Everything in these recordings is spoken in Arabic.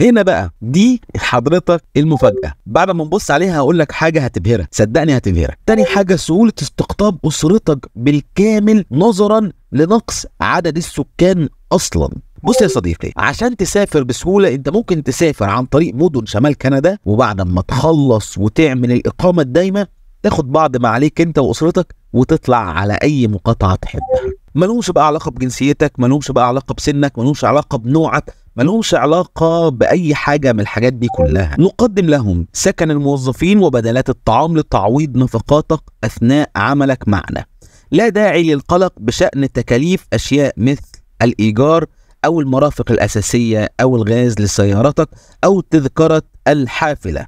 هنا بقى دي حضرتك المفاجاه بعد ما نبص عليها هقول لك حاجه هتبهرك صدقني هتبهرك تاني حاجه سهوله استقطاب اسرتك بالكامل نظرا لنقص عدد السكان اصلا بص يا صديقي عشان تسافر بسهولة انت ممكن تسافر عن طريق مدن شمال كندا وبعد ما تخلص وتعمل الإقامة الدايمة تاخد بعض ما عليك انت واسرتك وتطلع على اي مقاطعه تحبها ملهمش بقى علاقه بجنسيتك ملهمش بقى علاقه بسنك ملهمش علاقه بنوعك ما لهمش علاقة بأي حاجة من الحاجات دي كلها نقدم لهم سكن الموظفين وبدلات الطعام لتعويض نفقاتك أثناء عملك معنا لا داعي للقلق بشأن تكاليف أشياء مثل الإيجار أو المرافق الأساسية أو الغاز لسيارتك أو تذكرة الحافلة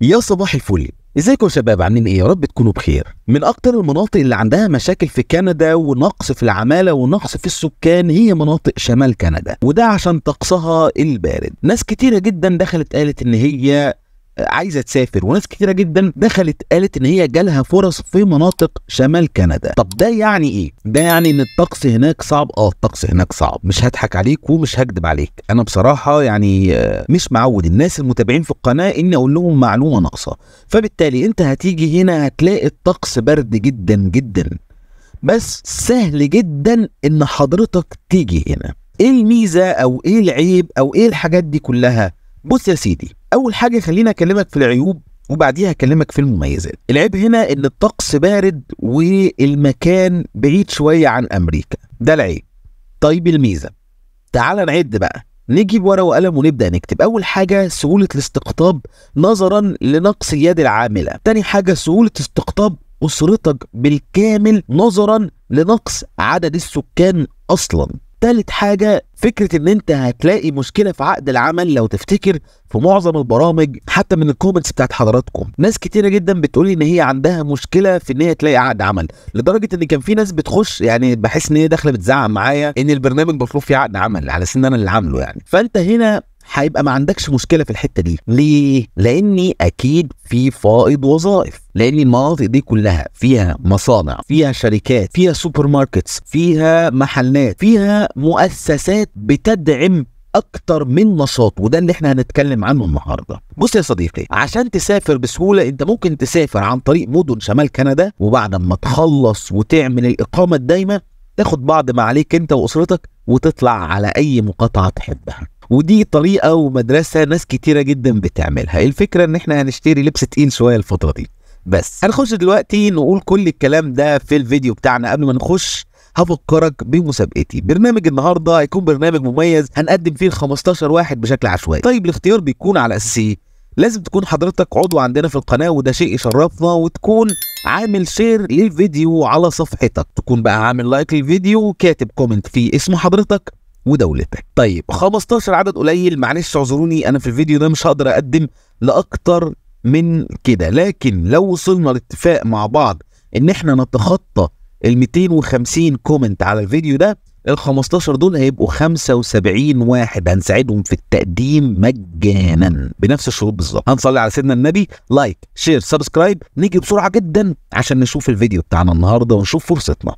يا صباح الفل ازيكم شباب عاملين ايه يا رب تكونوا بخير من اكتر المناطق اللي عندها مشاكل في كندا ونقص في العماله ونقص في السكان هي مناطق شمال كندا وده عشان طقسها البارد ناس كتيره جدا دخلت قالت ان هي عايزه تسافر وناس كتيره جدا دخلت قالت ان هي جالها فرص في مناطق شمال كندا طب ده يعني ايه ده يعني ان الطقس هناك صعب اه الطقس هناك صعب مش هضحك عليك ومش هكدب عليك انا بصراحه يعني آه، مش معود الناس المتابعين في القناه ان اقول لهم معلومه ناقصه فبالتالي انت هتيجي هنا هتلاقي الطقس برد جدا جدا بس سهل جدا ان حضرتك تيجي هنا ايه الميزه او ايه العيب او ايه الحاجات دي كلها بص يا سيدي اول حاجه خلينا اكلمك في العيوب وبعديها اكلمك في المميزات العيب هنا ان الطقس بارد والمكان بعيد شويه عن امريكا ده العيب طيب الميزه تعال نعد بقى نجيب ورقه وقلم ونبدا نكتب اول حاجه سهوله الاستقطاب نظرا لنقص اليد العامله تاني حاجه سهوله استقطاب اسرتك بالكامل نظرا لنقص عدد السكان اصلا تالت حاجة فكرة ان انت هتلاقي مشكلة في عقد العمل لو تفتكر في معظم البرامج حتى من الكومنتس بتاعت حضراتكم ناس كتيرة جدا بتقولي ان هي عندها مشكلة في ان هي تلاقي عقد عمل لدرجة ان كان في ناس بتخش يعني بحس ان هي داخلة بتزعق معايا ان البرنامج مطلوب فيه عقد عمل على سن انا اللي عامله يعني فانت هنا هيبقى ما عندكش مشكله في الحته دي ليه لاني اكيد في فائض وظائف لان المناطق دي كلها فيها مصانع فيها شركات فيها سوبر ماركتس فيها محلات فيها مؤسسات بتدعم اكتر من نشاط وده اللي احنا هنتكلم عنه النهارده بص يا صديقي عشان تسافر بسهوله انت ممكن تسافر عن طريق مدن شمال كندا وبعد ما تخلص وتعمل الاقامه الدايمه تاخد بعض ما عليك انت واسرتك وتطلع على اي مقاطعه تحبها ودي طريقه ومدرسه ناس كتيره جدا بتعملها الفكره ان احنا هنشتري لبس تقيل شويه الفتره دي بس هنخش دلوقتي نقول كل الكلام ده في الفيديو بتاعنا قبل ما نخش هفكرك بمسابقتي برنامج النهارده هيكون برنامج مميز هنقدم فيه 15 واحد بشكل عشوائي طيب الاختيار بيكون على اساس ايه لازم تكون حضرتك عضو عندنا في القناه وده شيء يشرفنا وتكون عامل شير للفيديو على صفحتك تكون بقى عامل لايك للفيديو وكاتب كومنت فيه اسم حضرتك ودولتك طيب 15 عدد قليل معلش اعذروني انا في الفيديو ده مش هقدر اقدم لاكتر من كده لكن لو وصلنا لاتفاق مع بعض ان احنا نتخطى ال 250 كومنت على الفيديو ده ال 15 دول هيبقوا 75 واحد هنساعدهم في التقديم مجانا بنفس الشروط بالظبط هنصلي على سيدنا النبي لايك شير سبسكرايب نيجي بسرعه جدا عشان نشوف الفيديو بتاعنا النهارده ونشوف فرصتنا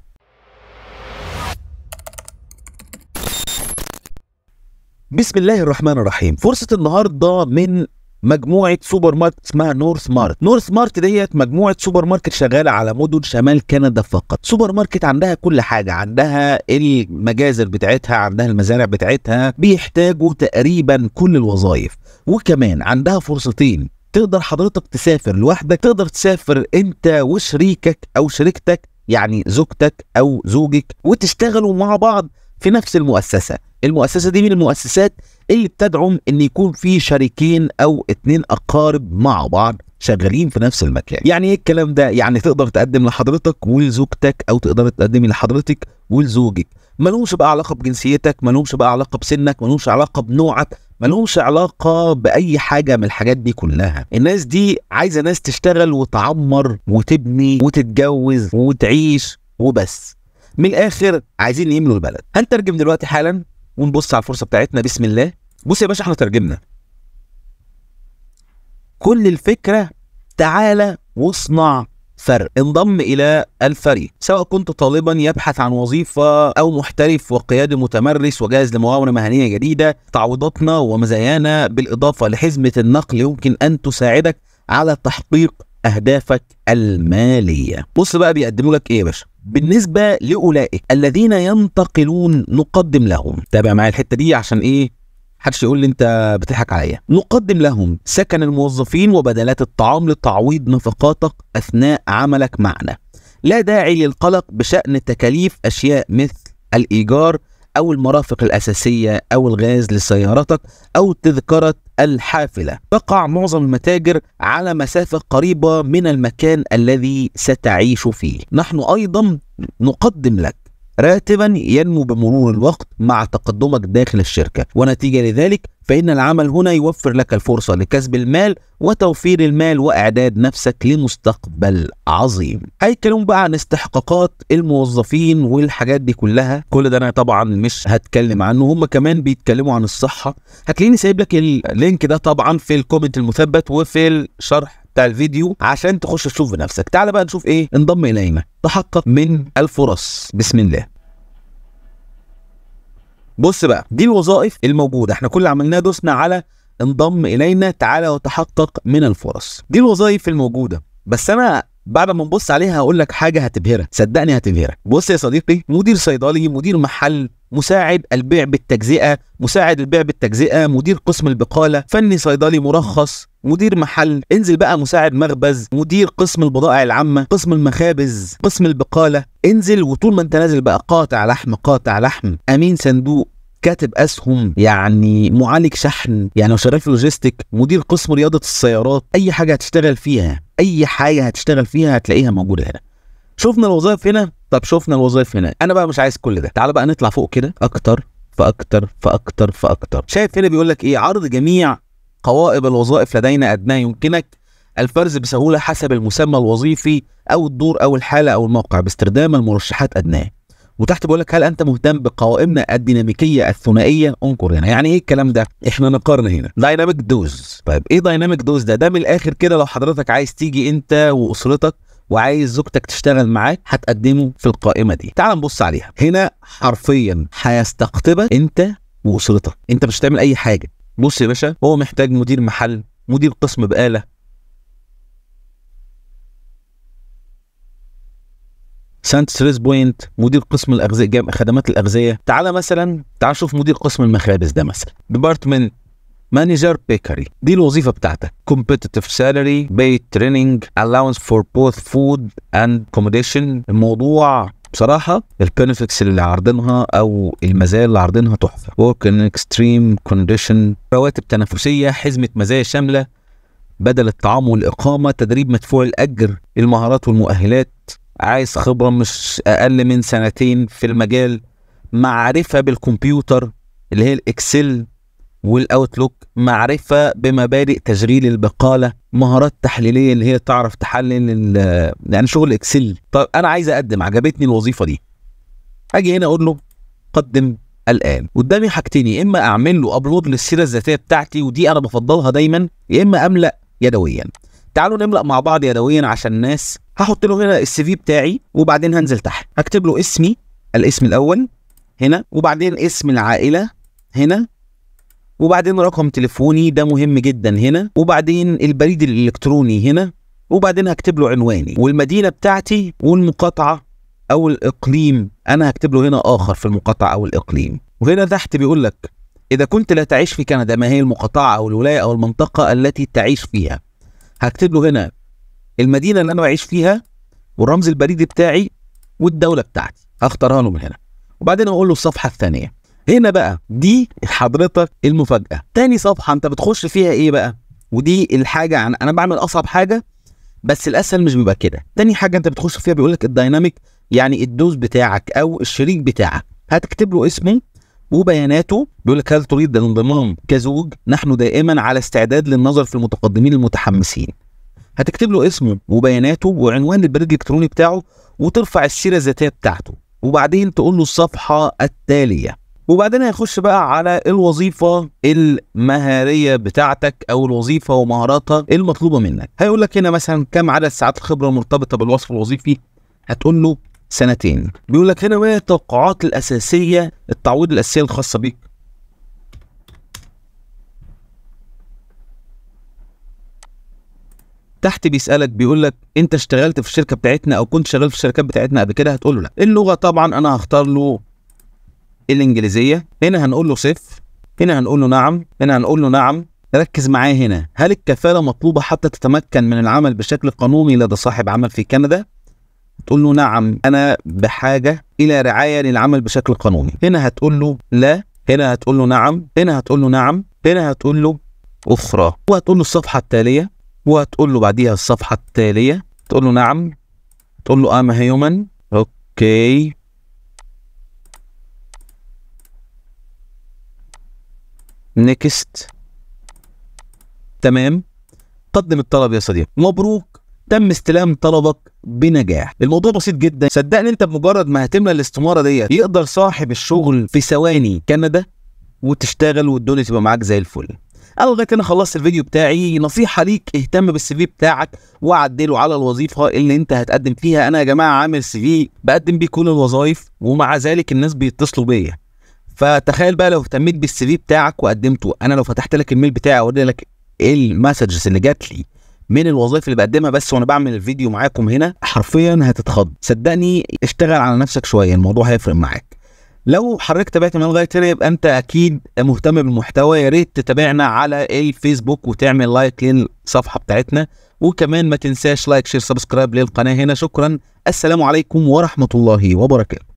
بسم الله الرحمن الرحيم فرصة النهاردة من مجموعة سوبر ماركت اسمها نورث مارت نورث مارت ديت مجموعة سوبر ماركت شغالة على مدن شمال كندا فقط سوبر ماركت عندها كل حاجة عندها المجازر بتاعتها عندها المزارع بتاعتها بيحتاجوا تقريبا كل الوظائف وكمان عندها فرصتين تقدر حضرتك تسافر لوحدك تقدر تسافر انت وشريكك او شريكتك يعني زوجتك او زوجك وتشتغلوا مع بعض في نفس المؤسسة المؤسسه دي من المؤسسات اللي بتدعم ان يكون في شريكين او اتنين اقارب مع بعض شغالين في نفس المكان يعني ايه الكلام ده يعني تقدر تقدم لحضرتك ولزوجتك او تقدر تقدمي لحضرتك ولزوجك ملهمش بقى علاقه بجنسيتك ملهمش بقى علاقه بسنك ملهمش علاقه بنوعك ملهمش علاقة بأي حاجة من الحاجات دي كلها الناس دي عايزة ناس تشتغل وتعمر وتبني وتتجوز وتعيش وبس من الآخر عايزين يملوا البلد هنترجم دلوقتي حالا ونبص على الفرصه بتاعتنا بسم الله بص يا باشا احنا ترجمنا كل الفكره تعالى واصنع فرق انضم الى الفريق سواء كنت طالبا يبحث عن وظيفه او محترف وقيادي متمرس وجاهز لمغامره مهنيه جديده تعويضاتنا ومزايانا بالاضافه لحزمه النقل يمكن ان تساعدك على تحقيق اهدافك الماليه بص بقى بيقدموا لك ايه يا باشا بالنسبة لأولئك الذين ينتقلون نقدم لهم تابع معايا الحتة دي عشان إيه محدش يقول لي انت بتضحك عليا نقدم لهم سكن الموظفين وبدلات الطعام لتعويض نفقاتك اثناء عملك معنا لا داعي للقلق بشان تكاليف اشياء مثل الايجار أو المرافق الأساسية أو الغاز لسيارتك أو تذكرة الحافلة تقع معظم المتاجر على مسافة قريبة من المكان الذي ستعيش فيه نحن أيضا نقدم لك راتبا ينمو بمرور الوقت مع تقدمك داخل الشركة ونتيجة لذلك فإن العمل هنا يوفر لك الفرصة لكسب المال وتوفير المال وإعداد نفسك لمستقبل عظيم هيتكلموا بقى عن استحقاقات الموظفين والحاجات دي كلها كل ده أنا طبعا مش هتكلم عنه هم كمان بيتكلموا عن الصحة هتلاقيني سايب لك اللينك ده طبعا في الكومنت المثبت وفي الشرح بتاع الفيديو عشان تخش تشوف بنفسك تعال بقى نشوف ايه انضم الينا تحقق من الفرص بسم الله بص بقى دي الوظائف الموجوده احنا كل اللي عملناه دوسنا على انضم الينا تعالى وتحقق من الفرص دي الوظائف الموجوده بس انا بعد ما نبص عليها هقول لك حاجه هتبهرك صدقني هتبهرك بص يا صديقي مدير صيدلي مدير محل مساعد البيع بالتجزئه مساعد البيع بالتجزئه مدير قسم البقاله فني صيدلي مرخص مدير محل انزل بقى مساعد مخبز مدير قسم البضائع العامة قسم المخابز قسم البقالة انزل وطول ما انت نازل بقى قاطع لحم قاطع لحم امين صندوق كاتب اسهم يعني معالج شحن يعني شغال لوجيستيك مدير قسم رياضه السيارات اي حاجه هتشتغل فيها اي حاجه هتشتغل فيها هتلاقيها موجوده هنا شفنا الوظائف هنا طب شفنا الوظائف هنا انا بقى مش عايز كل ده تعال بقى نطلع فوق كده اكتر فاكتر فاكتر فاكتر شايف هنا بيقول لك ايه عرض جميع قوائم الوظائف لدينا أدناه يمكنك الفرز بسهولة حسب المسمى الوظيفي أو الدور أو الحالة أو الموقع باستخدام المرشحات أدناه وتحت بقول لك هل انت مهتم بقوائمنا الديناميكيه الثنائيه انقر هنا يعني ايه الكلام ده احنا نقارن هنا دايناميك دوز طيب ايه دايناميك دوز ده ده من الاخر كده لو حضرتك عايز تيجي انت واسرتك وعايز زوجتك تشتغل معاك هتقدمه في القائمه دي تعال نبص عليها هنا حرفيا هيستقطبك انت واسرتك انت مش هتعمل اي حاجه بص يا باشا هو محتاج مدير محل مدير قسم بقالة سانت سريس بوينت مدير قسم الاغذيه خدمات الاغذيه تعالى مثلا تعال شوف مدير قسم المخابز ده مثلا ديبارتمنت مانجر بيكري دي الوظيفه بتاعتك كومبيتيتيف سالري باي تريننج الاونس فور بوث فود اند كومديشن الموضوع بصراحه البنفكس اللي عارضينها او المزايا اللي عارضينها تحفه ورك ان اكستريم كونديشن رواتب تنافسيه حزمه مزايا شامله بدل الطعام والاقامه تدريب مدفوع الاجر المهارات والمؤهلات عايز خبره مش اقل من سنتين في المجال معرفه بالكمبيوتر اللي هي الاكسل والاوتلوك معرفة بمبادئ تشغيل البقالة مهارات تحليلية اللي هي تعرف تحلل يعني شغل اكسل طب انا عايز اقدم عجبتني الوظيفة دي اجي هنا اقول له قدم الان قدامي حاجتين يا اما اعمل له ابلود للسيره الذاتيه بتاعتي ودي انا بفضلها دايما يا اما املا يدويا تعالوا نملا مع بعض يدويا عشان الناس هحط له هنا السي في بتاعي وبعدين هنزل تحت هكتب له اسمي الاسم الاول هنا وبعدين اسم العائله هنا وبعدين رقم تليفوني ده مهم جدا هنا وبعدين البريد الالكتروني هنا وبعدين هكتب له عنواني والمدينه بتاعتي والمقاطعه او الاقليم انا هكتب له هنا اخر في المقاطعه او الاقليم وهنا تحت بيقول لك اذا كنت لا تعيش في كندا ما هي المقاطعه او الولايه او المنطقه التي تعيش فيها هكتب له هنا المدينه اللي انا بعيش فيها والرمز البريدي بتاعي والدوله بتاعتي هختارها له من هنا وبعدين اقول له الصفحه الثانيه هنا بقى دي حضرتك المفاجاه تاني صفحه انت بتخش فيها ايه بقى ودي الحاجه عن انا بعمل اصعب حاجه بس الاسهل مش بيبقى كده تاني حاجه انت بتخش فيها بيقول لك الدايناميك يعني الدوز بتاعك او الشريك بتاعك هتكتب له اسمه وبياناته بيقول لك هل تريد الانضمام كزوج نحن دائما على استعداد للنظر في المتقدمين المتحمسين هتكتب له اسمه وبياناته وعنوان البريد الالكتروني بتاعه وترفع السيره الذاتيه بتاعته وبعدين تقول له الصفحه التاليه وبعدين هيخش بقى على الوظيفة المهارية بتاعتك أو الوظيفة ومهاراتها المطلوبة منك هيقول لك هنا مثلا كم عدد ساعات الخبرة المرتبطة بالوصف الوظيفي هتقول له سنتين بيقول لك هنا ما هي التوقعات الأساسية التعويض الأساسية الخاصة بيك تحت بيسالك بيقول لك انت اشتغلت في الشركه بتاعتنا او كنت شغال في الشركات بتاعتنا قبل كده هتقول له لا اللغه طبعا انا هختار له إيه الانجليزيه هنا هنقول له صفر هنا هنقول له نعم هنا هنقول له نعم ركز معايا هنا هل الكفاله مطلوبه حتى تتمكن من العمل بشكل قانوني لدى صاحب عمل في كندا تقول له نعم انا بحاجه الى رعايه للعمل بشكل قانوني هنا هتقول له لا هنا هتقول له نعم هنا هتقول له نعم هنا هتقول له اخرى وهتقول له الصفحه التاليه وهتقول له بعديها الصفحه التاليه تقول له نعم تقول له ام هيومن اوكي نيكست تمام قدم الطلب يا صديقي مبروك تم استلام طلبك بنجاح الموضوع بسيط جدا صدقني انت بمجرد ما هتملى الاستماره ديت يقدر صاحب الشغل في ثواني كندا وتشتغل والدنيا تبقى معاك زي الفل انا لغايه انا خلصت الفيديو بتاعي نصيحه ليك اهتم بالسي في بتاعك وعدله على الوظيفه اللي انت هتقدم فيها انا يا جماعه عامل سي في بقدم بيه كل الوظائف ومع ذلك الناس بيتصلوا بيا فتخيل بقى لو اهتميت بالسي في بتاعك وقدمته انا لو فتحت لك الميل بتاعي وقلت لك ايه المسجز اللي جات لي من الوظائف اللي بقدمها بس وانا بعمل الفيديو معاكم هنا حرفيا هتتخض صدقني اشتغل على نفسك شويه الموضوع هيفرق معاك لو حركت تابعت من لغايه هنا يبقى انت اكيد مهتم بالمحتوى يا ريت تتابعنا على الفيسبوك وتعمل لايك للصفحه بتاعتنا وكمان ما تنساش لايك شير سبسكرايب للقناه هنا شكرا السلام عليكم ورحمه الله وبركاته